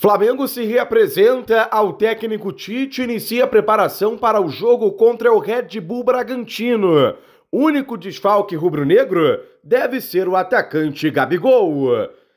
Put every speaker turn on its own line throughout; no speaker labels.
Flamengo se reapresenta ao técnico Tite e inicia a preparação para o jogo contra o Red Bull Bragantino. Único desfalque rubro-negro deve ser o atacante Gabigol.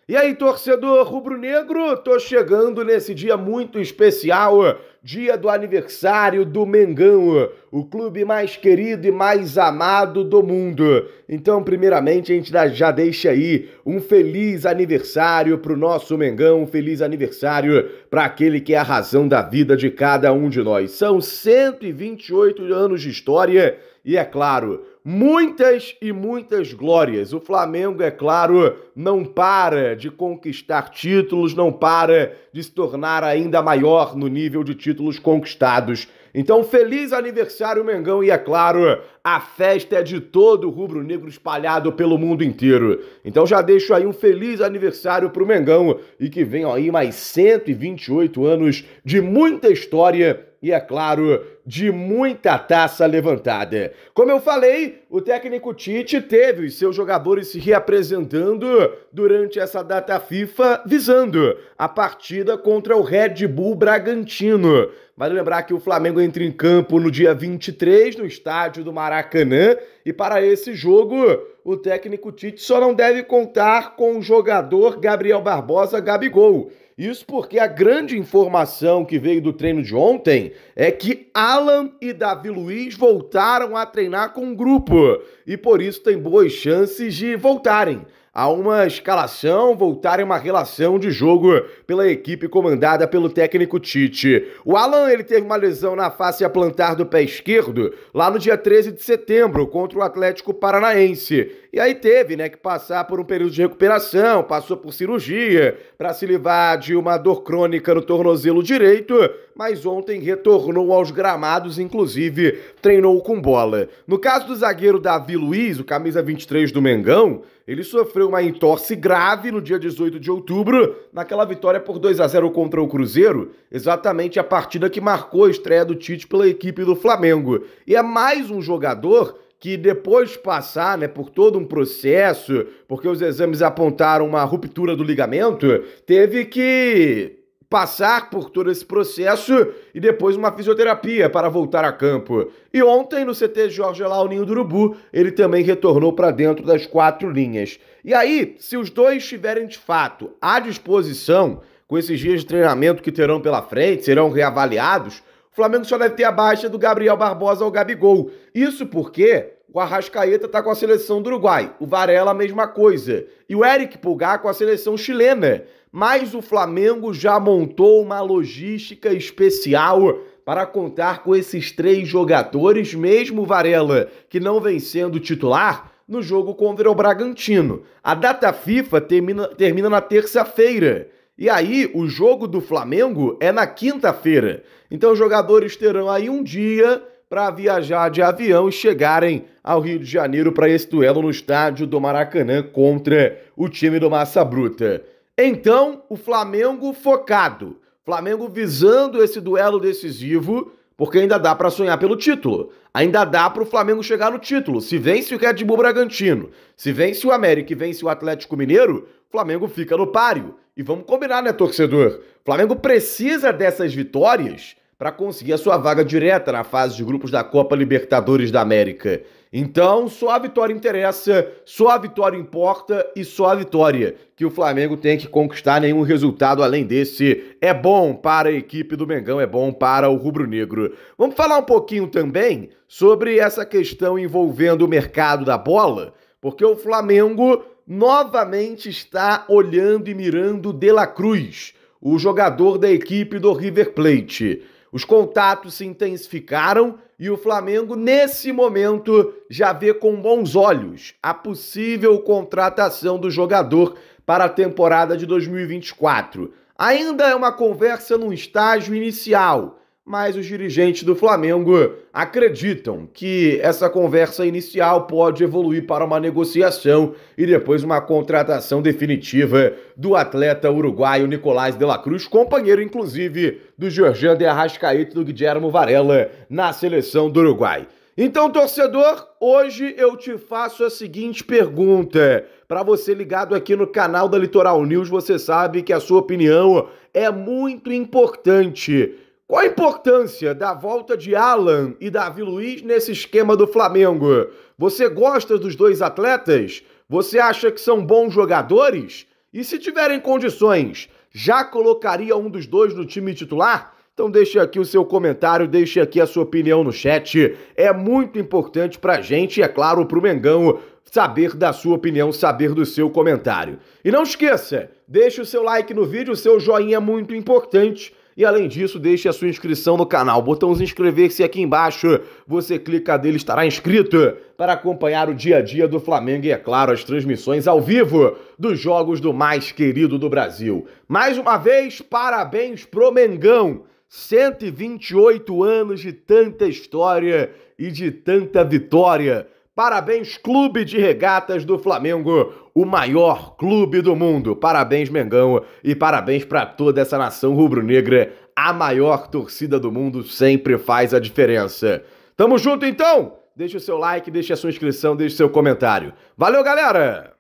E aí, torcedor rubro-negro, tô chegando nesse dia muito especial dia do aniversário do Mengão, o clube mais querido e mais amado do mundo. Então, primeiramente, a gente já deixa aí um feliz aniversário pro nosso Mengão, um feliz aniversário para aquele que é a razão da vida de cada um de nós. São 128 anos de história e, é claro, muitas e muitas glórias. O Flamengo, é claro, não para de conquistar títulos, não para de se tornar ainda maior no nível de títulos conquistados. Então, feliz aniversário, Mengão, e é claro, a festa é de todo o rubro-negro espalhado pelo mundo inteiro. Então já deixo aí um feliz aniversário pro Mengão e que venham aí mais 128 anos de muita história e, é claro, de muita taça levantada. Como eu falei, o técnico Tite teve os seus jogadores se reapresentando durante essa data FIFA, visando a partida contra o Red Bull Bragantino. Vale lembrar que o Flamengo entra em campo no dia 23 no estádio do Maracanã Maracanã. E para esse jogo, o técnico Tite só não deve contar com o jogador Gabriel Barbosa Gabigol. Isso porque a grande informação que veio do treino de ontem é que Alan e Davi Luiz voltaram a treinar com o grupo e por isso tem boas chances de voltarem a uma escalação, voltar a uma relação de jogo pela equipe comandada pelo técnico Tite. O Alan ele teve uma lesão na face plantar do pé esquerdo lá no dia 13 de setembro contra o Atlético Paranaense. E aí teve, né, que passar por um período de recuperação, passou por cirurgia para se livrar de uma dor crônica no tornozelo direito, mas ontem retornou aos gramados, inclusive treinou com bola. No caso do zagueiro Davi Luiz, o camisa 23 do Mengão, ele sofreu uma entorse grave no dia 18 de outubro, naquela vitória por 2 a 0 contra o Cruzeiro, exatamente a partida que marcou a estreia do Tite pela equipe do Flamengo. E é mais um jogador que depois de passar né, por todo um processo, porque os exames apontaram uma ruptura do ligamento, teve que passar por todo esse processo e depois uma fisioterapia para voltar a campo. E ontem, no CT Jorge Launinho do Urubu, ele também retornou para dentro das quatro linhas. E aí, se os dois estiverem de fato à disposição, com esses dias de treinamento que terão pela frente, serão reavaliados, o Flamengo só deve ter a baixa do Gabriel Barbosa ao Gabigol. Isso porque o Arrascaeta está com a seleção do Uruguai, o Varela a mesma coisa, e o Eric Pulgar com a seleção chilena mas o Flamengo já montou uma logística especial para contar com esses três jogadores, mesmo Varela, que não vem sendo titular, no jogo contra o Bragantino. A data FIFA termina, termina na terça-feira. E aí, o jogo do Flamengo é na quinta-feira. Então, os jogadores terão aí um dia para viajar de avião e chegarem ao Rio de Janeiro para esse duelo no estádio do Maracanã contra o time do Massa Bruta. Então, o Flamengo focado. Flamengo visando esse duelo decisivo, porque ainda dá para sonhar pelo título. Ainda dá para o Flamengo chegar no título. Se vence o Red Bull Bragantino, se vence o América e vence o Atlético Mineiro, o Flamengo fica no páreo. E vamos combinar, né, torcedor? O Flamengo precisa dessas vitórias para conseguir a sua vaga direta na fase de grupos da Copa Libertadores da América. Então, só a vitória interessa, só a vitória importa e só a vitória que o Flamengo tem que conquistar. Nenhum resultado além desse é bom para a equipe do Mengão, é bom para o rubro-negro. Vamos falar um pouquinho também sobre essa questão envolvendo o mercado da bola, porque o Flamengo novamente está olhando e mirando De La Cruz, o jogador da equipe do River Plate. Os contatos se intensificaram e o Flamengo, nesse momento, já vê com bons olhos a possível contratação do jogador para a temporada de 2024. Ainda é uma conversa num estágio inicial, mas os dirigentes do Flamengo acreditam que essa conversa inicial pode evoluir para uma negociação e depois uma contratação definitiva do atleta uruguaio Nicolás de la Cruz, companheiro inclusive do Jorjan de Arrascaeta e do Guillermo Varela na seleção do Uruguai. Então, torcedor, hoje eu te faço a seguinte pergunta. Para você ligado aqui no canal da Litoral News, você sabe que a sua opinião é muito importante. Qual a importância da volta de Alan e Davi Luiz nesse esquema do Flamengo? Você gosta dos dois atletas? Você acha que são bons jogadores? E se tiverem condições, já colocaria um dos dois no time titular? Então deixe aqui o seu comentário, deixe aqui a sua opinião no chat. É muito importante pra gente e, é claro, pro Mengão saber da sua opinião, saber do seu comentário. E não esqueça, deixe o seu like no vídeo, o seu joinha é muito importante e além disso, deixe a sua inscrição no canal. Botão inscrever-se aqui embaixo. Você clica dele, estará inscrito para acompanhar o dia a dia do Flamengo e, é claro, as transmissões ao vivo dos jogos do mais querido do Brasil. Mais uma vez, parabéns pro Mengão! 128 anos de tanta história e de tanta vitória. Parabéns, Clube de Regatas do Flamengo, o maior clube do mundo. Parabéns, Mengão, e parabéns para toda essa nação rubro-negra. A maior torcida do mundo sempre faz a diferença. Tamo junto então? Deixe o seu like, deixe a sua inscrição, deixe o seu comentário. Valeu, galera!